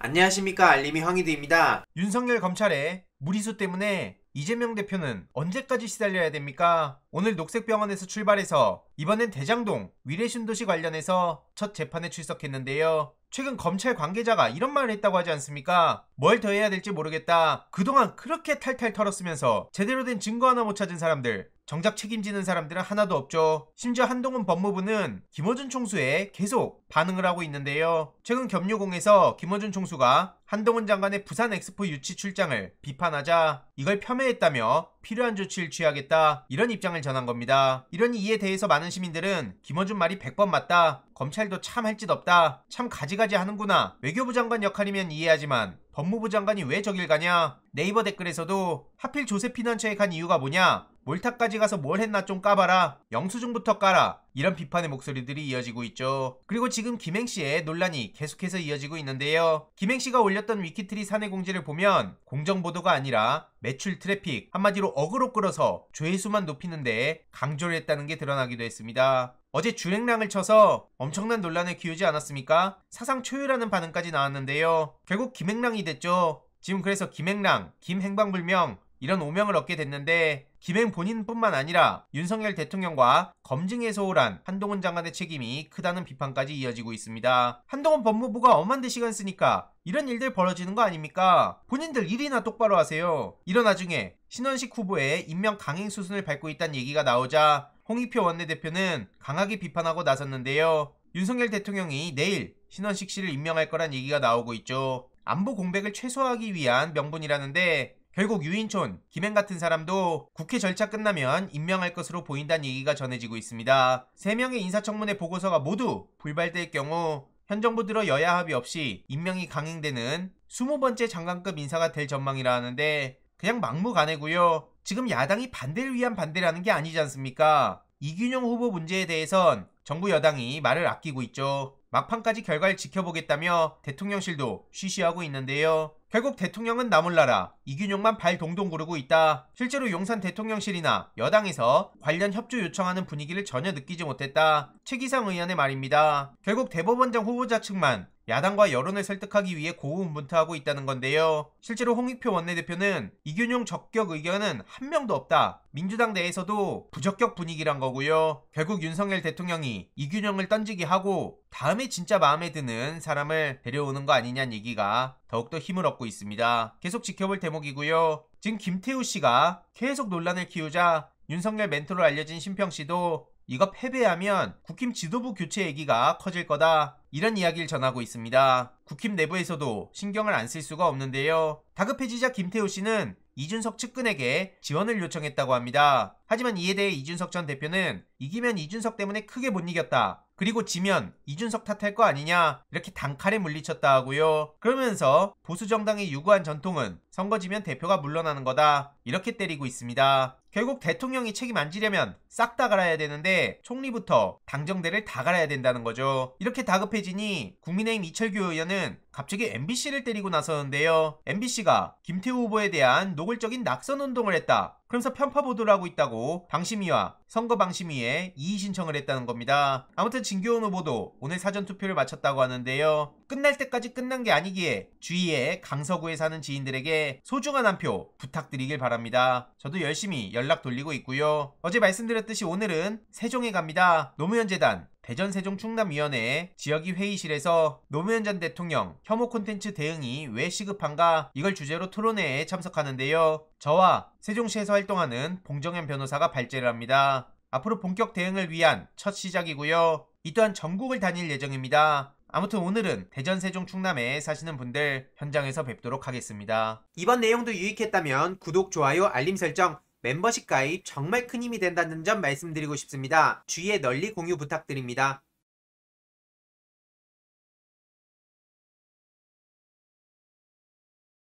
안녕하십니까 알림이 황희드입니다. 윤석열 검찰의 무리수 때문에 이재명 대표는 언제까지 시달려야 됩니까? 오늘 녹색병원에서 출발해서 이번엔 대장동 위례신도시 관련해서 첫 재판에 출석했는데요. 최근 검찰 관계자가 이런 말을 했다고 하지 않습니까? 뭘 더 해야 될지 모르겠다. 그동안 그렇게 탈탈 털었으면서 제대로 된 증거 하나 못 찾은 사람들 정작 책임지는 사람들은 하나도 없죠. 심지어 한동훈 법무부는 김어준 총수에 계속 반응을 하고 있는데요. 최근 겸류공에서 김어준 총수가 한동훈 장관의 부산 엑스포 유치 출장을 비판하자 이걸 폄훼했다며 필요한 조치를 취하겠다 이런 입장을 전한 겁니다. 이러니 이에 대해서 많은 시민들은 김어준 말이 100번 맞다. 검찰도 참 할 짓 없다. 참 가지가지 하는구나. 외교부 장관 역할이면 이해하지만 법무부 장관이 왜 저길 가냐? 네이버 댓글에서도 하필 조세피난처에 간 이유가 뭐냐? 몰타까지 가서 뭘 했나 좀 까봐라. 영수증부터 까라. 이런 비판의 목소리들이 이어지고 있죠. 그리고 지금 김행씨의 논란이 계속해서 이어지고 있는데요. 김행씨가 올렸던 위키트리 사내 공지를 보면 공정보도가 아니라 매출 트래픽, 한마디로 어그로 끌어서 조회수만 높이는데 강조를 했다는 게 드러나기도 했습니다. 어제 주행량을 쳐서 엄청난 논란을키우지 않았습니까? 사상 초유라는 반응까지 나왔는데요. 결국 김행랑이 됐죠. 지금 그래서 김행랑, 김행방불명 이런 오명을 얻게 됐는데 김행 본인뿐만 아니라 윤석열 대통령과 검증에서 오란 한동훈 장관의 책임이 크다는 비판까지 이어지고 있습니다. 한동훈 법무부가 엄한데 시간 쓰니까 이런 일들 벌어지는 거 아닙니까? 본인들 일이나 똑바로 하세요. 이런 와중에 신원식 후보의 임명 강행 수순을 밟고 있다는 얘기가 나오자 홍익표 원내대표는 강하게 비판하고 나섰는데요. 윤석열 대통령이 내일 신원식 씨를 임명할 거란 얘기가 나오고 있죠. 안보 공백을 최소화하기 위한 명분이라는데 결국 유인촌, 김행 같은 사람도 국회 절차 끝나면 임명할 것으로 보인다는 얘기가 전해지고 있습니다. 3명의 인사청문회 보고서가 모두 불발될 경우 현 정부 들어 여야 합의 없이 임명이 강행되는 20번째 장관급 인사가 될 전망이라 하는데 그냥 막무가내고요. 지금 야당이 반대를 위한 반대라는 게 아니지 않습니까? 이균용 후보 문제에 대해선 정부 여당이 말을 아끼고 있죠. 막판까지 결과를 지켜보겠다며 대통령실도 쉬쉬하고 있는데요. 결국 대통령은 나몰라라 이균용만 발 동동 구르고 있다. 실제로 용산 대통령실이나 여당에서 관련 협조 요청하는 분위기를 전혀 느끼지 못했다. 최기상 의원의 말입니다. 결국 대법원장 후보자 측만 야당과 여론을 설득하기 위해 고군분투하고 있다는 건데요. 실제로 홍익표 원내대표는 이균용 적격 의견은 한 명도 없다. 민주당 내에서도 부적격 분위기란 거고요. 결국 윤석열 대통령이 이균형을 던지게 하고 다음에 진짜 마음에 드는 사람을 데려오는 거 아니냐는 얘기가 더욱더 힘을 얻고 있습니다. 계속 지켜볼 대목이고요. 지금 김태우 씨가 계속 논란을 키우자 윤석열 멘토로 알려진 심평 씨도 이거 패배하면 국힘 지도부 교체 얘기가 커질 거다. 이런 이야기를 전하고 있습니다. 국힘 내부에서도 신경을 안 쓸 수가 없는데요. 다급해지자 김태우 씨는 이준석 측근에게 지원을 요청했다고 합니다. 하지만 이에 대해 이준석 전 대표는 이기면 이준석 때문에 크게 못 이겼다. 그리고 지면 이준석 탓할 거 아니냐 이렇게 단칼에 물리쳤다 하고요. 그러면서 보수 정당이 유구한 전통은 선거 지면 대표가 물러나는 거다. 이렇게 때리고 있습니다. 결국 대통령이 책임 안 지려면 싹 다 갈아야 되는데 총리부터 당정대를 다 갈아야 된다는 거죠. 이렇게 다급해지니 국민의힘 이철규 의원은 갑자기 MBC를 때리고 나서는데요. MBC가 김태우 후보에 대한 노골적인 낙선 운동을 했다. 그러면서 편파 보도를 하고 있다고 방심위와 선거 방심위에 이의 신청을 했다는 겁니다. 아무튼 진교훈 후보도 오늘 사전 투표를 마쳤다고 하는데요. 끝날 때까지 끝난 게 아니기에 주위에 강서구에 사는 지인들에게 소중한 한 표 부탁드리길 바랍니다. 바랍니다. 저도 열심히 연락 돌리고 있고요. 어제 말씀드렸듯이 오늘은 세종에 갑니다. 노무현재단 대전 세종 충남위원회 지역이 회의실에서 노무현 전 대통령 혐오 콘텐츠 대응이 왜 시급한가 이걸 주제로 토론회에 참석하는데요. 저와 세종시에서 활동하는 봉정현 변호사가 발제를 합니다. 앞으로 본격 대응을 위한 첫 시작이고요. 이 또한 전국을 다닐 예정입니다. 아무튼 오늘은 대전 세종 충남에 사시는 분들 현장에서 뵙도록 하겠습니다. 이번 내용도 유익했다면 구독, 좋아요, 알림 설정, 멤버십 가입 정말 큰 힘이 된다는 점 말씀드리고 싶습니다. 주위에 널리 공유 부탁드립니다.